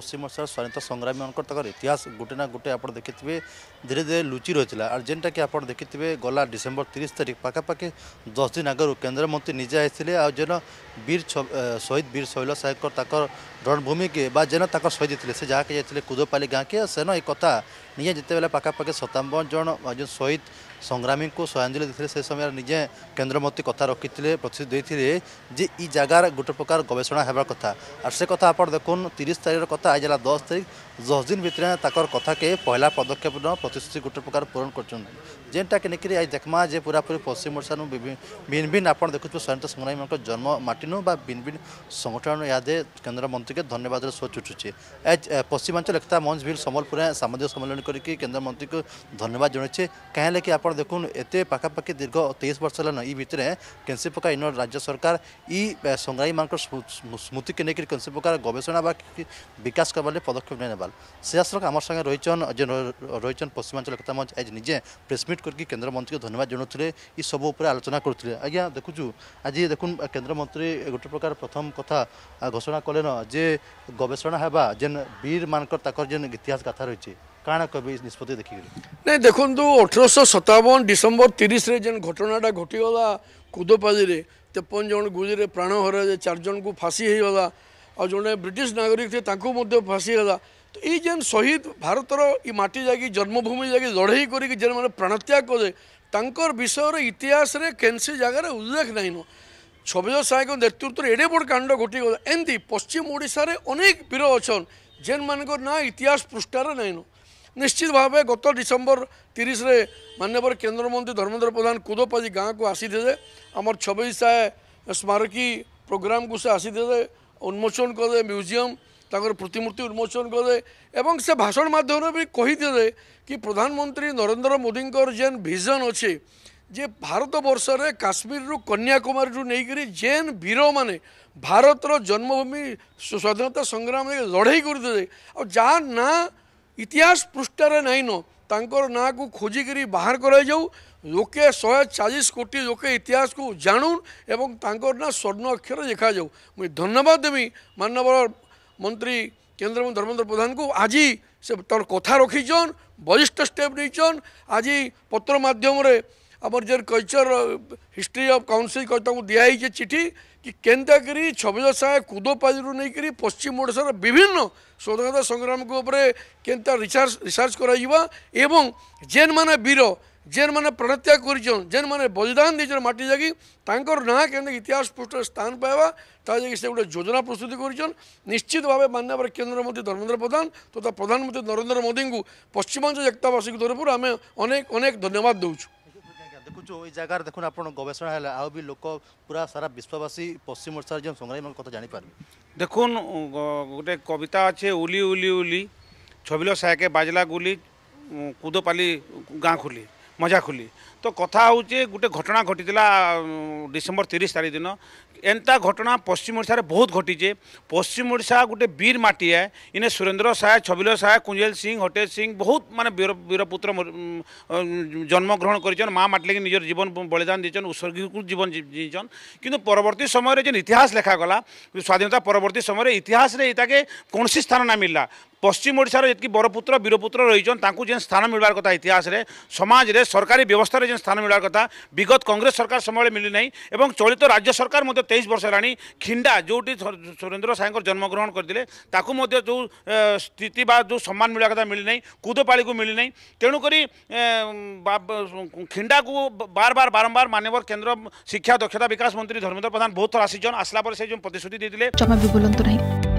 পশ্চিম ওশার স্বাধীনতা সংগ্রামী মানুষ তাঁর ইতিহাস গোটে না গোটে আপনার দেখিবে ধীরে ধীরে লুচি রয়েছিল আর যেটা কি আপনার দেখিবে গলা ডিসেম্বর তিরিশ তারিখ পাখাপাখি দশ দিন আগর কেন্দ্রমন্ত্রী নিজে আসলে আর যেন বীর শহীদ বীর শৈল সাহেব তাঁর রণভূমিকে বা যেন তাঁর শহীদ যাইলে সে যাকে যাই কুদপালি গাঁকে সেন এই কথা নিজে যেতবে পাখাপাখি সতাবন জন একজন শহীদ সংগ্রামী শ্রদ্ধাঞ্জলি দিয়ে সে সময় নিজে কেন্দ্রমন্ত্রী কথা রকিলে প্রতিশ্রুতি যে ই জায়গার গোটে প্রকার গবেষণা হওয়ার কথা আর সে কথা আপনার দেখুন তিরিশ তারিখের কথা কথা ଆଜି ହେଲା ଦଶ ତାରିଖ ଦଶ ଦିନ ଭିତରେ ତାଙ୍କର କଥାକେ ପହିଲା ପଦକ୍ଷେପ ନ ପ୍ରତିଶ୍ରୁତି ଗୋଟେ ପ୍ରକାର ପୂରଣ କରୁଛନ୍ତି ଯେନ୍ଟାକେ ନେଇକରି ଆଜି ଦେଖ୍ମା ଯେ ପୁରାପୁରି ପଶ୍ଚିମ ଓଡ଼ିଶାରୁ ଭିନ୍ ଭିନ୍ ଆପଣ ଦେଖୁଥିବେ ସ୍ୱାଧୀନତା ସଂଗ୍ରାମୀମାନଙ୍କ ଜନ୍ମ ମାଟିନୁ ବା ଭିନ୍ ଭିନ୍ ସଂଗଠନରୁ ଇହାଦେ କେନ୍ଦ୍ରମନ୍ତ୍ରୀକେ ଧନ୍ୟବାଦର ସହ ଛୁଟୁଛି ଆଜ୍ ପଶ୍ଚିମାଞ୍ଚଳ ଏକତା ମଞ୍ଚ ଭିଲ୍ ସମ୍ବଲପୁରରେ ସାମାଜିକ ସମ୍ମିଳନୀ କରିକି କେନ୍ଦ୍ରମନ୍ତ୍ରୀକୁ ଧନ୍ୟବାଦ ଜଣାଇଛେ କାହିଁଲେ କି ଆପଣ ଦେଖୁନ୍ ଏତେ ପାଖାପାଖି ଦୀର୍ଘ ତେଇଶ ବର୍ଷ ହେଲାନ ଇ ଭିତରେ କେନ୍ସି ପ୍ରକାର ଇନ ରାଜ୍ୟ ସରକାର ଇ ସଂଗ୍ରାମୀମାନଙ୍କର ସ୍ମୃତିକେ ନେଇକରି କେନ୍ସି ପ୍ରକାର ଗବେଷଣା ବା ବିକାଶ କରିବା ବୋଲି ପଦକ୍ଷେପ ନେଇ ନେବା ସେ ଆସିଲା ଆମର ସାଙ୍ଗେ ରହିଛନ୍ ଯେ ରହିଛନ୍ ପଶ୍ଚିମାଞ୍ଚଳ କଥା ମଞ୍ଚ ଆଜି ନିଜେ ପ୍ରେସମିଟ୍ କରିକି କେନ୍ଦ୍ରମନ୍ତ୍ରୀଙ୍କୁ ଧନ୍ୟବାଦ ଜଣାଉଥିଲେ ଏସବୁ ଉପରେ ଆଲୋଚନା କରୁଥିଲେ ଆଜ୍ଞା ଦେଖୁଛୁ ଆଜି ଦେଖୁନ୍ କେନ୍ଦ୍ରମନ୍ତ୍ରୀ ଗୋଟେ ପ୍ରକାର ପ୍ରଥମ କଥା ଘୋଷଣା କଲେନ ଯେ ଗବେଷଣା ହେବା ଯେନ୍ ବୀରମାନଙ୍କର ତାଙ୍କର ଯେନ୍ ଇତିହାସ କଥା ରହିଛି କାଣା କହିବେ ନିଷ୍ପତ୍ତି ଦେଖିଗଲେ ନାଇଁ ଦେଖନ୍ତୁ ଅଠରଶହ ସତାବନ ଡିସେମ୍ବର ତିରିଶରେ ଯେନ୍ ଘଟଣାଟା ଘଟିଗଲା କୁଦପାଜିରେ ତେପନ ଜଣ ଗୁଜିରେ ପ୍ରାଣ ହରାଯାଏ ଚାରି ଜଣଙ୍କୁ ଫାଶୀ ହେଇଗଲା ଆଉ ଜଣେ ବ୍ରିଟିଶ ନାଗରିକ ଥିଲେ ତାଙ୍କୁ ମଧ୍ୟ ଫାଶୀ ହେଲା ତ ଏଇ ଯେନ୍ ଶହୀଦ ଭାରତର ଏଇ ମାଟି ଯାଇକି ଜନ୍ମଭୂମି ଯାଇକି ଲଢ଼େଇ କରିକି ଯେନ୍ମାନେ ପ୍ରାଣତ୍ୟାଗ କଲେ ତାଙ୍କର ବିଷୟରେ ଇତିହାସରେ କେନ୍ସି ଜାଗାରେ ଉଲ୍ଲେଖ ନାଇଁନ ଛବିର ସାଏଙ୍କ ନେତୃତ୍ୱରେ ଏଡ଼େ ବଡ଼ କାଣ୍ଡ ଘଟିଗଲା ଏମିତି ପଶ୍ଚିମ ଓଡ଼ିଶାରେ ଅନେକ ବୀର ଅଛନ୍ ଯେନ୍ମାନଙ୍କର ନାଁ ଇତିହାସ ପୃଷ୍ଠାରେ ନାଇଁନ ନିଶ୍ଚିତ ଭାବେ ଗତ ଡିସେମ୍ବର ତିରିଶରେ ମାନ୍ୟବର କେନ୍ଦ୍ରମନ୍ତ୍ରୀ ଧର୍ମେନ୍ଦ୍ର ପ୍ରଧାନ କୁଦପାଜି ଗାଁକୁ ଆସିଥିଲେ ଆମର ଛବିଶ ସାଏ ସ୍ମାରକୀ ପ୍ରୋଗ୍ରାମକୁ ସେ ଆସିଥିଲେ ଉନ୍ମୋଚନ କରିଦେ ମ୍ୟୁଜିୟମ୍ ତାଙ୍କର ପ୍ରତିମୂର୍ତ୍ତି ଉନ୍ମୋଚନ କରିଦେ ଏବଂ ସେ ଭାଷଣ ମାଧ୍ୟମରେ ବି କହିଦେଲେ କି ପ୍ରଧାନମନ୍ତ୍ରୀ ନରେନ୍ଦ୍ର ମୋଦିଙ୍କର ଯେନ୍ ଭିଜନ୍ ଅଛି ଯେ ଭାରତବର୍ଷରେ କାଶ୍ମୀରରୁ କନ୍ୟାକୁମାରୀରୁ ନେଇକରି ଯେନ୍ ବୀରମାନେ ଭାରତର ଜନ୍ମଭୂମି ସ୍ୱାଧୀନତା ସଂଗ୍ରାମରେ ଲଢ଼େଇ କରିଦେଲେ ଆଉ ଯାହା ନାଁ ଇତିହାସ ପୃଷ୍ଠାରେ ନାଇଁନ ତାଙ୍କର ନାଁକୁ ଖୋଜିକରି ବାହାର କରାଯାଉ ଲୋକେ ଶହେ ଚାଳିଶ କୋଟି ଲୋକେ ଇତିହାସକୁ ଜାଣୁ ଏବଂ ତାଙ୍କର ନାଁ ସ୍ୱର୍ଣ୍ଣ ଅକ୍ଷର ଦେଖାଯାଉ ମୁଁ ଧନ୍ୟବାଦ ଦେବି ମାନ୍ୟବର ମନ୍ତ୍ରୀ କେନ୍ଦ୍ରମନ୍ତ୍ରୀ ଧର୍ମେନ୍ଦ୍ର ପ୍ରଧାନଙ୍କୁ ଆଜି ସେ ତାର କଥା ରଖିଛନ୍ ବରିଷ୍ଠ ଷ୍ଟେପ୍ ନେଇଛନ୍ ଆଜି ପତ୍ର ମାଧ୍ୟମରେ ଆମର ଯେ କଲଚର ହିଷ୍ଟ୍ରି ଅଫ୍ କାଉନସିଲ୍ ତାଙ୍କୁ ଦିଆହେଇଛି ଚିଠି କି କେନ୍ତା କରି ଛବିଜ ସାଙ୍ଗେ କୁଦ ପାଜିରୁ ନେଇକରି ପଶ୍ଚିମ ଓଡ଼ିଶାର ବିଭିନ୍ନ ସ୍ୱତନ୍ତ୍ର ସଂଗ୍ରାମଙ୍କ ଉପରେ କେନ୍ତା ରିସର୍ଚ୍ଚ ରିସର୍ଚ୍ଚ କରାଯିବା ଏବଂ ଯେନ୍ମାନେ ବୀର ଯେନ୍ମାନେ ପ୍ରାଣତ୍ୟାଗ କରିଛନ୍ ଯେନ୍ମାନେ ବଳିଦାନ ଦେଇଛନ୍ ମାଟି ଯାଇକି ତାଙ୍କର ନାଁ କେମିତି ଇତିହାସ ପୃଷ୍ଠରେ ସ୍ଥାନ ପାଇବା ତା ଯାଇକି ସେ ଗୋଟେ ଯୋଜନା ପ୍ରସ୍ତୁତି କରିଛନ୍ ନିଶ୍ଚିତ ଭାବେ ମାନ୍ୟବର କେନ୍ଦ୍ରମନ୍ତ୍ରୀ ଧର୍ମେନ୍ଦ୍ର ପ୍ରଧାନ ତଥା ପ୍ରଧାନମନ୍ତ୍ରୀ ନରେନ୍ଦ୍ର ମୋଦିଙ୍କୁ ପଶ୍ଚିମାଞ୍ଚଳ ଏକତାବାସୀଙ୍କ ତରଫରୁ ଆମେ ଅନେକ ଅନେକ ଧନ୍ୟବାଦ ଦେଉଛୁ ଦେଖୁଛୁ ଏଇ ଜାଗାରେ ଦେଖନ୍ତୁ ଆପଣ ଗବେଷଣା ହେଲା ଆଉ ବି ଲୋକ ପୁରା ସାରା ବିଶ୍ୱବାସୀ ପଶ୍ଚିମ ଓଡ଼ିଶାର ଯେଉଁ ସଂଗ୍ରାମୀମାନଙ୍କ କଥା ଜାଣିପାରିବେ ଦେଖୁନ୍ ଗୋଟେ କବିତା ଅଛେ ଉଲି ଉଲି ଉଲି ଛବିଲ ସାଏକେ ବାଜଲା ଗୁଲି କୁଦପାଲି ଗାଁ ଖୁଲି ମଜାଖୋଲି ତ କଥା ହେଉଛି ଗୋଟେ ଘଟଣା ଘଟିଥିଲା ଡିସେମ୍ବର ତିରିଶ ତାରିଖ ଦିନ ଏନ୍ତା ଘଟଣା ପଶ୍ଚିମ ଓଡ଼ିଶାରେ ବହୁତ ଘଟିଛେ ପଶ୍ଚିମ ଓଡ଼ିଶା ଗୋଟେ ବୀର ମାଟିଏ ଇନେ ସୁରେନ୍ଦ୍ର ସାଏ ଛବିଲ ସାଏ କୁଞ୍ଜେଲ ସିଂ ହଟେଲ ସିଂ ବହୁତ ମାନେ ବୀର ବୀରପୁତ୍ର ଜନ୍ମଗ୍ରହଣ କରିଛନ୍ ମା ମାଟି ଲାଗି ନିଜର ଜୀବନ ବଳିଦାନ ଦେଇଛନ୍ ଉତ୍ସର୍ଗୀକୃତ ଜୀବନ ଦେଇଛନ୍ କିନ୍ତୁ ପରବର୍ତ୍ତୀ ସମୟରେ ଯେନ୍ ଇତିହାସ ଲେଖାଗଲା ସ୍ୱାଧୀନତା ପରବର୍ତ୍ତୀ ସମୟରେ ଇତିହାସରେ ଏଇଟାକେ କୌଣସି ସ୍ଥାନ ନା ମିଳିଲା পশ্চিম ওড়শার যেত বরপুত্র বীরপুত্র রয়েছেন তাঁকু যে স্থান মিলবার কথা ইতিহাসে সমাজের সরকারি ব্যবস্থার যে স্থান মিলবার কথা বিগত কংগ্রেস সরকার সময় মিলি না এবং চলিত রাজ্য সরকার মধ্যে তেইশ বর্ষ হল খিন্ডা যেটি সুরেন্দ্র সায়ঙ্কর জন্মগ্রহণ করে তাকে মধ্যে যে স্থিতি বা যে সম্মান মিলবা কথা মিলি না কুদপাড়ি মিলি না তেণুকরি খিন্ডা বার বার বারম্বার মানবর কেন্দ্র শিক্ষা দক্ষতা বিকাশ মন্ত্রী ধর্মেন্দ্র প্রধান বহু থর আসিছন আসলা পরে সেই যে প্রতিশ্রুতি দিয়ে জমা বি বলতো না